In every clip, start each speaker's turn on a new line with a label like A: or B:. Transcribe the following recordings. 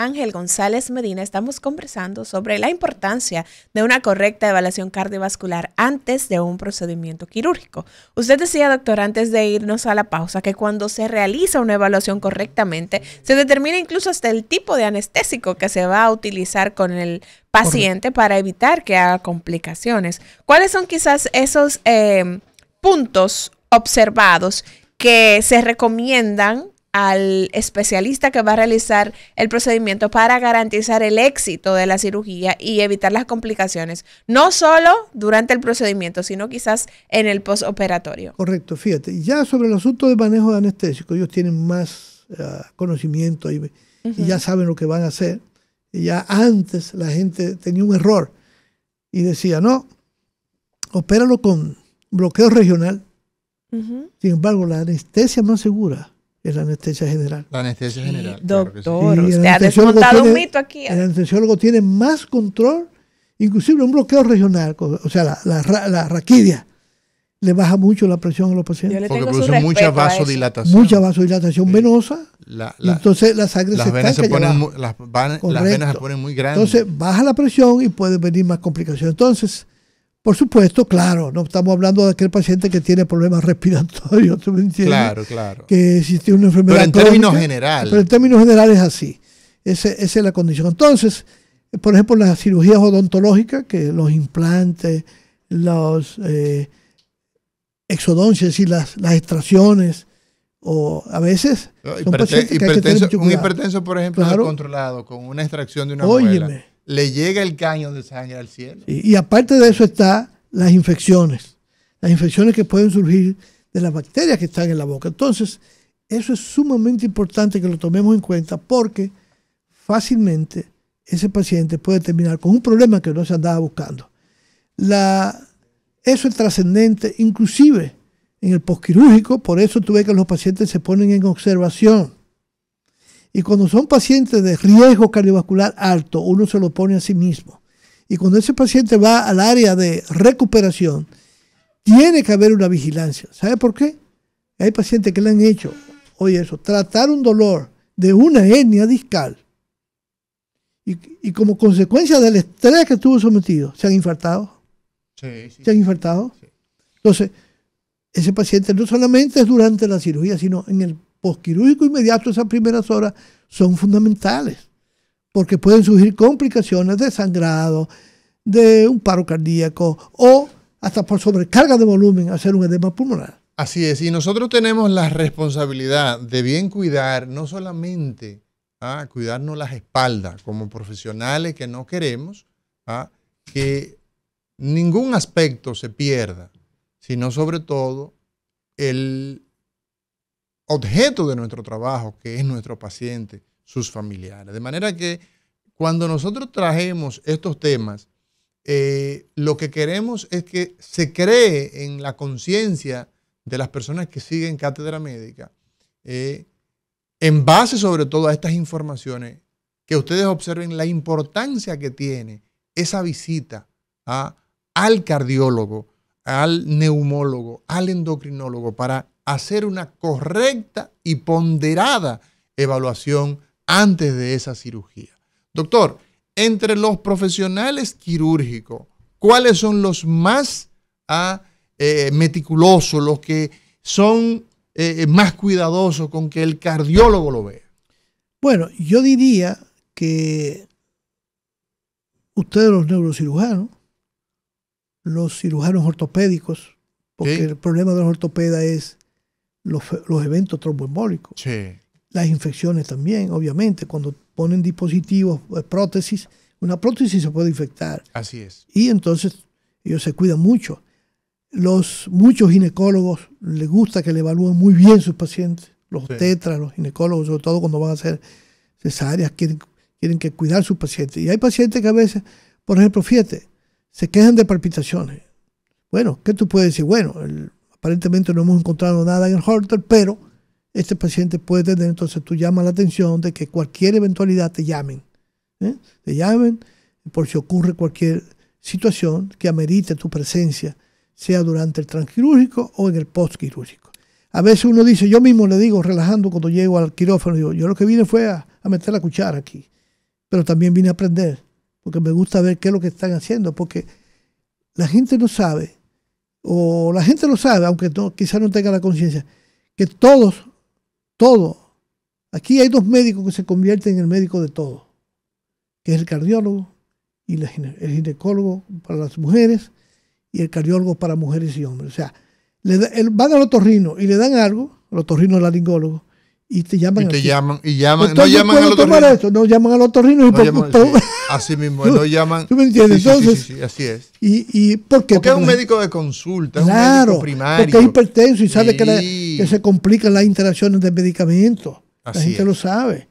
A: Ángel González Medina estamos conversando sobre la importancia de una correcta evaluación cardiovascular antes de un procedimiento quirúrgico. Usted decía, doctor, antes de irnos a la pausa, que cuando se realiza una evaluación correctamente, se determina incluso hasta el tipo de anestésico que se va a utilizar con el paciente para evitar que haga complicaciones. ¿Cuáles son quizás esos eh, puntos observados que se recomiendan al especialista que va a realizar el procedimiento para garantizar el éxito de la cirugía y evitar las complicaciones, no solo durante el procedimiento, sino quizás en el postoperatorio.
B: Correcto, fíjate, ya sobre el asunto de manejo de anestésico, ellos tienen más eh, conocimiento y, ya saben lo que van a hacer. Y ya antes la gente tenía un error y decía, no, opéralo con bloqueo regional. Sin embargo, la anestesia más segura es la anestesia general. La
C: anestesia general.
A: doctor, usted ha desmontado un mito
B: aquí. El ¿eh? anestesiólogo tiene más control, inclusive un bloqueo regional, o sea, la, raquidia le baja mucho la presión a los pacientes. Porque produce mucha vasodilatación. Mucha vasodilatación venosa. entonces la sangre las se venas se ponen las, venas se ponen muy grandes. Entonces baja la presión y puede venir más complicaciones. Entonces, por supuesto, claro, no estamos hablando de aquel paciente que tiene problemas respiratorios, ¿tú me entiendes? Claro, claro. Que existe una enfermedad. Pero en términos generales. Pero en términos generales es así. Ese, esa es la condición. Entonces, por ejemplo, las cirugías odontológicas, que los implantes, los eh, exodoncias y las, extracciones, o a veces son que hay que Un hipertenso, por ejemplo,
C: controlado con una extracción de una Óyeme, le llega el caño de sangre al cielo.
B: Y, aparte de eso están las infecciones, las infecciones que pueden surgir de las bacterias que están en la boca. Entonces, eso es sumamente importante que lo tomemos en cuenta porque fácilmente ese paciente puede terminar con un problema que no se andaba buscando. eso es trascendente, inclusive en el posquirúrgico, por eso tuve que los pacientes se ponen en observación y cuando son pacientes de riesgo cardiovascular alto, uno se lo pone a sí mismo. Y cuando ese paciente va al área de recuperación, tiene que haber una vigilancia. ¿Sabe por qué? Hay pacientes que le han hecho, oye eso, tratar un dolor de una hernia discal. Y, como consecuencia del estrés que estuvo sometido, se han infartado. se han infartado. Entonces, ese paciente no solamente es durante la cirugía, sino en el posquirúrgico inmediato, esas primeras horas, son fundamentales, porque pueden surgir complicaciones de sangrado, de un paro cardíaco o hasta por sobrecarga de volumen hacer un edema pulmonar.
C: Así es, y nosotros tenemos la responsabilidad de bien cuidar, no solamente ah, cuidarnos las espaldas como profesionales que no queremos, ah, que ningún aspecto se pierda, sino sobre todo el objeto de nuestro trabajo, que es nuestro paciente, sus familiares. De manera que cuando nosotros trajemos estos temas, eh, lo que queremos es que se cree en la conciencia de las personas que siguen cátedra médica, eh, en base sobre todo a estas informaciones, que ustedes observen la importancia que tiene esa visita a, al cardiólogo, al neumólogo, al endocrinólogo, para hacer una correcta y ponderada evaluación antes de esa cirugía. Doctor, entre los profesionales quirúrgicos, ¿cuáles son los más ah, eh, meticulosos, los que son eh, más cuidadosos con que el cardiólogo lo vea?
B: Bueno, yo diría que ustedes los neurocirujanos, los cirujanos ortopédicos, porque el problema de los ortopedas es los, eventos tromboembólicos. Las infecciones también, obviamente, cuando ponen dispositivos, eh, prótesis, una prótesis se puede infectar. Así es. Y entonces ellos se cuidan mucho. Los muchos ginecólogos les gusta que le evalúen muy bien sus pacientes, los tetras, los ginecólogos, sobre todo cuando van a hacer cesáreas, quieren, quieren que cuidar a sus pacientes. Y hay pacientes que a veces, por ejemplo, fíjate, se quejan de palpitaciones. Bueno, ¿qué tú puedes decir? Bueno, el Aparentemente no hemos encontrado nada en el holter, pero este paciente puede tener, entonces tú llamas la atención de que cualquier eventualidad te llamen. ¿eh? Te llamen por si ocurre cualquier situación que amerite tu presencia, sea durante el transquirúrgico o en el postquirúrgico. A veces uno dice, yo mismo le digo, relajando cuando llego al quirófano, digo, yo lo que vine fue a, a meter la cuchara aquí, pero también vine a aprender, porque me gusta ver qué es lo que están haciendo, porque la gente no sabe o la gente lo sabe, aunque quizá no tenga la conciencia, que todos, todos, aquí hay dos médicos que se convierten en el médico de todos, que es el cardiólogo y el ginecólogo para las mujeres y el cardiólogo para mujeres y hombres. O sea, le van al otorrino y le dan algo, el otorrino laringólogo, y te llaman. Y te llaman,
C: y llaman, no llaman al otorrino.
B: Esto? No llaman al otorrino. no llaman,
C: Así mismo, no llaman. ¿Tú me entiendes? Sí, Entonces, así es.
B: Y, ¿por qué? Porque, es un médico de consulta, un médico primario. Porque es hipertenso y sabe que, se complican las interacciones de medicamentos. Así la gente lo sabe.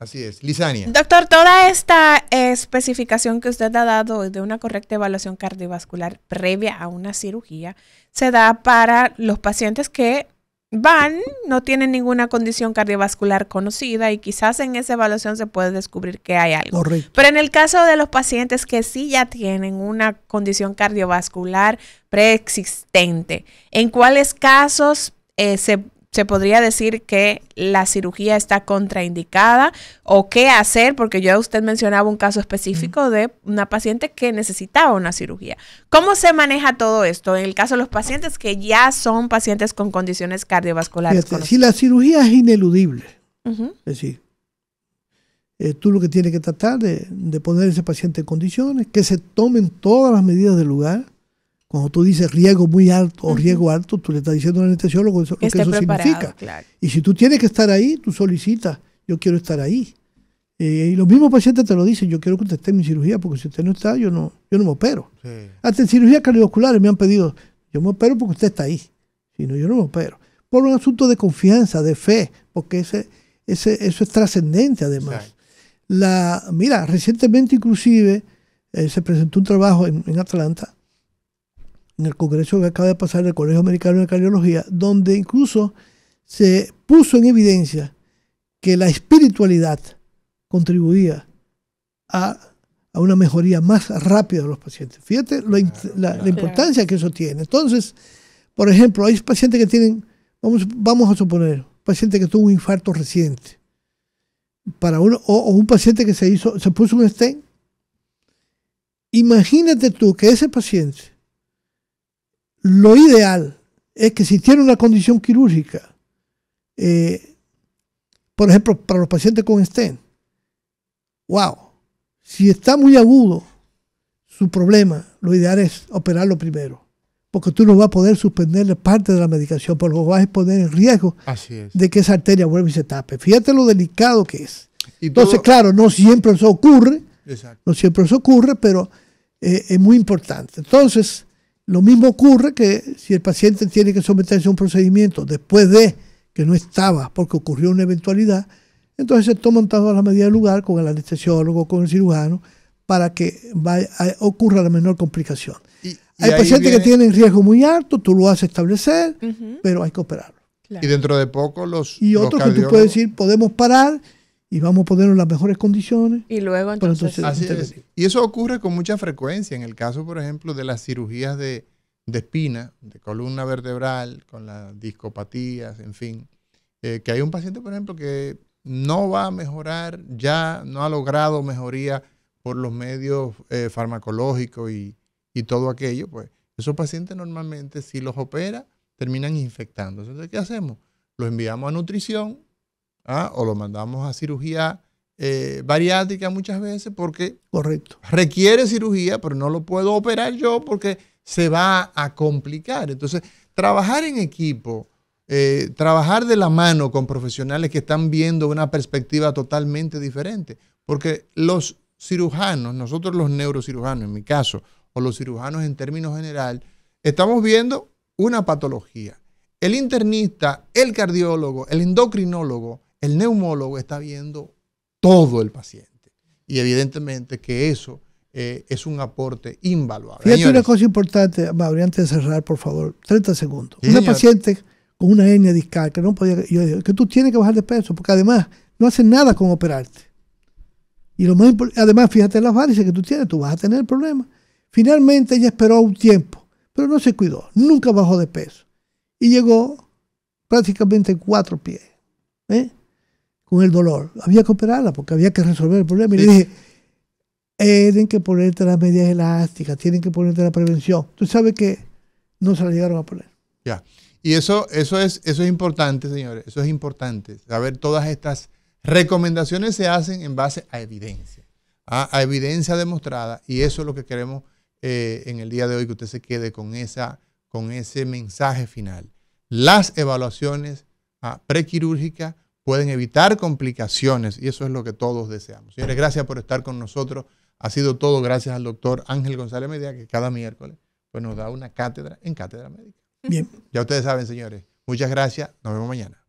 C: Así es. Lisania.
A: Doctor, toda esta especificación que usted ha dado de una correcta evaluación cardiovascular previa a una cirugía se da para los pacientes que van, no tienen ninguna condición cardiovascular conocida y quizás en esa evaluación se puede descubrir que hay algo. Pero en el caso de los pacientes que sí ya tienen una condición cardiovascular preexistente, ¿en cuáles casos eh, se se podría decir que la cirugía está contraindicada o qué hacer, porque ya usted mencionaba un caso específico de una paciente que necesitaba una cirugía. ¿Cómo se maneja todo esto en el caso de los pacientes que ya son pacientes con condiciones cardiovasculares? si la
B: cirugía es ineludible, es decir, eh, tú lo que tienes que tratar de, de poner ese paciente en condiciones, que se tomen todas las medidas del lugar, cuando tú dices riesgo muy alto o riesgo alto, tú le estás diciendo al anestesiólogo lo que eso significa. Y si tú tienes que estar ahí, tú solicitas, yo quiero estar ahí. Eh, y los mismos pacientes te lo dicen, yo quiero que usted esté en mi cirugía, porque si usted no está, yo no, yo no me opero. Hasta en cirugías cardiovasculares me han pedido, yo me opero porque usted está ahí. Si no, yo no me opero. Por un asunto de confianza, de fe, porque ese, ese, eso es trascendente además. La, mira, recientemente inclusive eh, se presentó un trabajo en Atlanta en el Congreso que acaba de pasar del Colegio Americano de Cardiología, donde incluso se puso en evidencia que la espiritualidad contribuía a, una mejoría más rápida de los pacientes. Fíjate la, importancia que eso tiene. Entonces, por ejemplo, hay pacientes que tienen, vamos, vamos a suponer, un paciente que tuvo un infarto reciente, para uno, o, un paciente que se hizo, se puso un stent. Imagínate tú que ese paciente lo ideal es que si tiene una condición quirúrgica, eh, por ejemplo, para los pacientes con stent, wow, si está muy agudo su problema, lo ideal es operarlo primero, porque tú no vas a poder suspenderle parte de la medicación, porque lo vas a poner el riesgo de que esa arteria vuelva y se tape. Fíjate lo delicado que es. Entonces, claro, no siempre eso ocurre, no siempre eso ocurre, pero eh, es muy importante. Entonces, lo mismo ocurre que si el paciente tiene que someterse a un procedimiento después de que no estaba porque ocurrió una eventualidad, entonces se toman todas las medidas del lugar con el anestesiólogo, con el cirujano, para que vaya, ocurra la menor complicación. hay pacientes que tienen riesgo muy alto, tú lo haces establecer, pero hay que operarlo.
C: Y dentro de poco los... Y otros que tú puedes
B: decir, podemos parar y vamos a ponerlo las mejores condiciones. Y luego entonces...
C: Y eso ocurre con mucha frecuencia en el caso, por ejemplo, de las cirugías de, espina, de columna vertebral, con las discopatías, en fin. Eh, que hay un paciente, por ejemplo, que no va a mejorar, ya no ha logrado mejoría por los medios eh, farmacológicos y, y, todo aquello, pues esos pacientes normalmente si los opera terminan infectándose. Entonces, ¿qué hacemos? Los enviamos a nutrición, ¿Ah? o lo mandamos a cirugía eh, bariátrica muchas veces porque Correcto. requiere cirugía, pero no lo puedo operar yo porque se va a complicar. Entonces, trabajar en equipo, eh, trabajar de la mano con profesionales que están viendo una perspectiva totalmente diferente, porque los cirujanos, nosotros los neurocirujanos en mi caso, o los cirujanos en términos general, estamos viendo una patología. El internista, el cardiólogo, el endocrinólogo, el neumólogo está viendo todo el paciente. Y evidentemente que eso eh, es un aporte invaluable. Fíjate una
B: cosa importante, Mauri, antes de cerrar, por favor, 30 segundos. una paciente con una hernia discal que no podía, yo digo, que tú tienes que bajar de peso, porque además no hacen nada con operarte. Y lo más además, fíjate las varices que tú tienes, tú vas a tener problemas. Finalmente ella esperó un tiempo, pero no se cuidó, nunca bajó de peso. Y llegó prácticamente cuatro pies. ¿eh? con el dolor. Había que operarla porque había que resolver el problema. Y le dije, tienen que ponerte las medias elásticas, tienen que ponerte la prevención. Tú sabes que no se la llegaron a poner.
C: Ya. Y eso, eso, es, eso es importante, señores. Eso es importante. Saber todas estas recomendaciones se hacen en base a evidencia. A, evidencia demostrada. Y eso es lo que queremos eh, en el día de hoy, que usted se quede con, esa, con ese mensaje final. Las evaluaciones ah, prequirúrgicas pueden evitar complicaciones y eso es lo que todos deseamos. Señores, gracias por estar con nosotros. Ha sido todo gracias al doctor Ángel González Media, que cada miércoles pues, nos da una cátedra en Cátedra Médica. Bien. Ya ustedes saben, señores. Muchas gracias. Nos vemos mañana.